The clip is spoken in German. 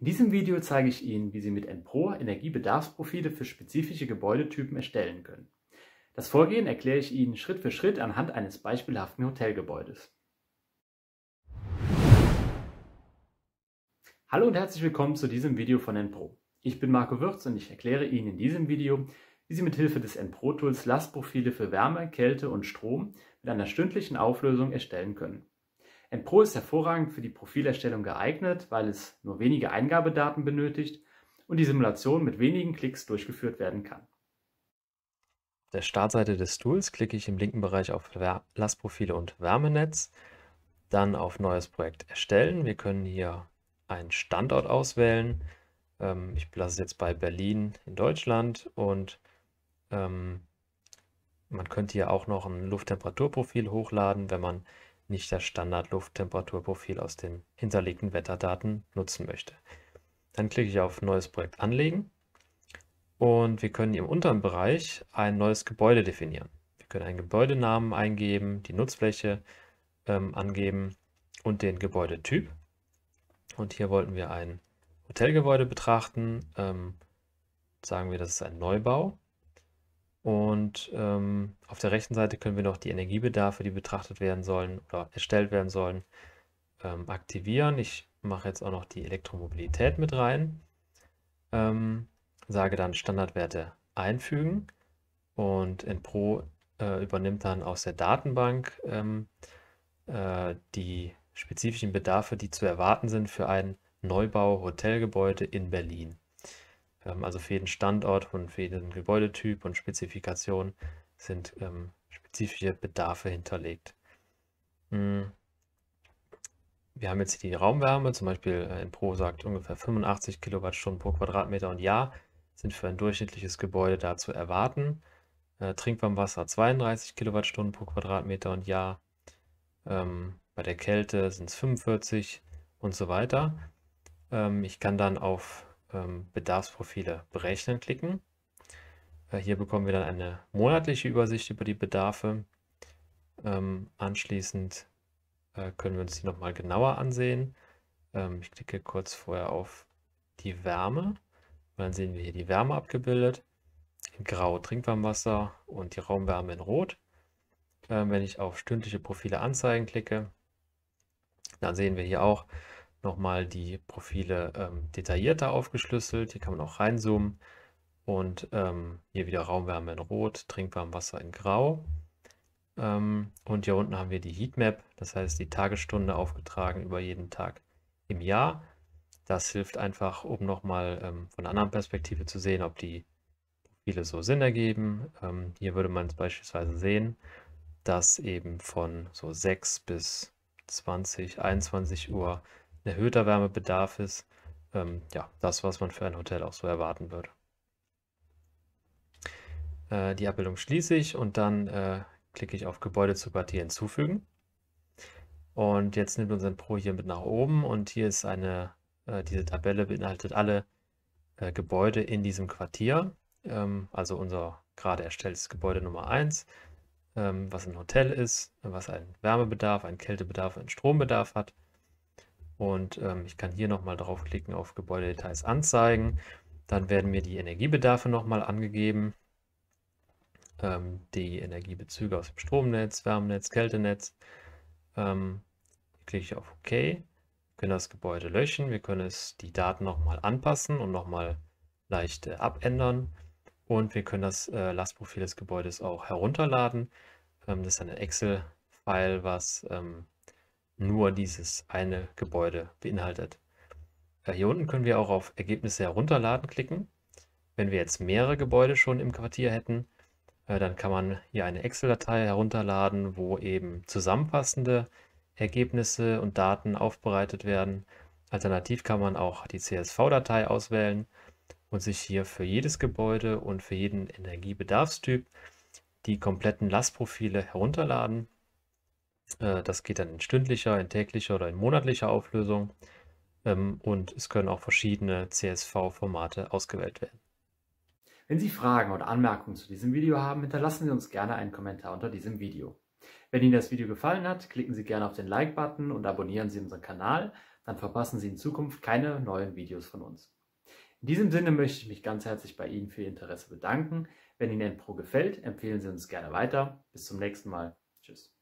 In diesem Video zeige ich Ihnen, wie Sie mit NPROA Energiebedarfsprofile für spezifische Gebäudetypen erstellen können. Das Vorgehen erkläre ich Ihnen Schritt für Schritt anhand eines beispielhaften Hotelgebäudes. Hallo und herzlich willkommen zu diesem Video von Enpro. Ich bin Marco Würz und ich erkläre Ihnen in diesem Video, wie Sie mit Hilfe des Enpro tools Lastprofile für Wärme, Kälte und Strom mit einer stündlichen Auflösung erstellen können. NPro ist hervorragend für die Profilerstellung geeignet, weil es nur wenige Eingabedaten benötigt und die Simulation mit wenigen Klicks durchgeführt werden kann. Auf der Startseite des Tools klicke ich im linken Bereich auf Lastprofile und Wärmenetz, dann auf Neues Projekt erstellen. Wir können hier einen Standort auswählen. Ähm, ich lasse es jetzt bei Berlin in Deutschland und ähm, man könnte hier auch noch ein Lufttemperaturprofil hochladen, wenn man nicht das Standard-Lufttemperaturprofil aus den hinterlegten Wetterdaten nutzen möchte. Dann klicke ich auf Neues Projekt anlegen und wir können im unteren Bereich ein neues Gebäude definieren. Wir können einen Gebäudenamen eingeben, die Nutzfläche ähm, angeben und den Gebäudetyp. Und hier wollten wir ein Hotelgebäude betrachten. Ähm, sagen wir, das ist ein Neubau. Und ähm, auf der rechten Seite können wir noch die Energiebedarfe, die betrachtet werden sollen oder erstellt werden sollen, ähm, aktivieren. Ich mache jetzt auch noch die Elektromobilität mit rein. Ähm, sage dann Standardwerte einfügen und in Pro äh, übernimmt dann aus der Datenbank ähm, äh, die spezifischen Bedarfe, die zu erwarten sind für ein Neubau Hotelgebäude in Berlin. Ähm, also für jeden Standort und für jeden Gebäudetyp und Spezifikation sind ähm, spezifische Bedarfe hinterlegt. Hm. Wir haben jetzt die Raumwärme, zum Beispiel äh, in Pro sagt ungefähr 85 Kilowattstunden pro Quadratmeter und Jahr sind für ein durchschnittliches Gebäude da zu erwarten. Äh, Trinkwarmwasser 32 Kilowattstunden pro Quadratmeter und Jahr. Ähm, bei der Kälte sind es 45 und so weiter. ich kann dann auf ähm, Bedarfsprofile berechnen klicken. Äh, hier bekommen wir dann eine monatliche Übersicht über die Bedarfe. Ähm, anschließend äh, können wir uns die nochmal genauer ansehen. Ähm, ich klicke kurz vorher auf die Wärme. Und dann sehen wir hier die Wärme abgebildet. In Grau Trinkwarmwasser und die Raumwärme in Rot. Ähm, wenn ich auf stündliche Profile anzeigen klicke, dann sehen wir hier auch, nochmal die Profile ähm, detaillierter aufgeschlüsselt. Hier kann man auch reinzoomen. Und ähm, hier wieder Raumwärme in Rot, Trinkwarmwasser in Grau. Ähm, und hier unten haben wir die Heatmap, das heißt die Tagesstunde aufgetragen über jeden Tag im Jahr. Das hilft einfach, um nochmal ähm, von einer anderen Perspektive zu sehen, ob die Profile so Sinn ergeben. Ähm, hier würde man beispielsweise sehen, dass eben von so 6 bis 20, 21 Uhr ein erhöhter Wärmebedarf ist. Ähm, ja, das, was man für ein Hotel auch so erwarten würde. Äh, die Abbildung schließe ich und dann äh, klicke ich auf Gebäude zur Quartier hinzufügen. Und jetzt nimmt unseren Pro hier mit nach oben und hier ist eine, äh, diese Tabelle beinhaltet alle äh, Gebäude in diesem Quartier. Ähm, also unser gerade erstelltes Gebäude Nummer 1, ähm, was ein Hotel ist, was einen Wärmebedarf, einen Kältebedarf, einen Strombedarf hat. Und ähm, ich kann hier nochmal draufklicken auf Gebäudedetails anzeigen. Dann werden mir die Energiebedarfe nochmal angegeben. Ähm, die Energiebezüge aus dem Stromnetz, Wärmenetz, Kältenetz. Ähm, klicke ich auf OK. Wir können das Gebäude löschen. Wir können es die Daten nochmal anpassen und nochmal leicht äh, abändern. Und wir können das äh, Lastprofil des Gebäudes auch herunterladen. Ähm, das ist ein Excel-File, was ähm, nur dieses eine Gebäude beinhaltet. Äh, hier unten können wir auch auf Ergebnisse herunterladen klicken. Wenn wir jetzt mehrere Gebäude schon im Quartier hätten, äh, dann kann man hier eine Excel-Datei herunterladen, wo eben zusammenfassende Ergebnisse und Daten aufbereitet werden. Alternativ kann man auch die CSV-Datei auswählen und sich hier für jedes Gebäude und für jeden Energiebedarfstyp die kompletten Lastprofile herunterladen äh, das geht dann in stündlicher, in täglicher oder in monatlicher Auflösung. Ähm, und es können auch verschiedene CSV-Formate ausgewählt werden. Wenn Sie Fragen oder Anmerkungen zu diesem Video haben, hinterlassen Sie uns gerne einen Kommentar unter diesem Video. Wenn Ihnen das Video gefallen hat, klicken Sie gerne auf den Like-Button und abonnieren Sie unseren Kanal, dann verpassen Sie in Zukunft keine neuen Videos von uns. In diesem Sinne möchte ich mich ganz herzlich bei Ihnen für Ihr Interesse bedanken. Wenn Ihnen Pro gefällt, empfehlen Sie uns gerne weiter. Bis zum nächsten Mal. Tschüss.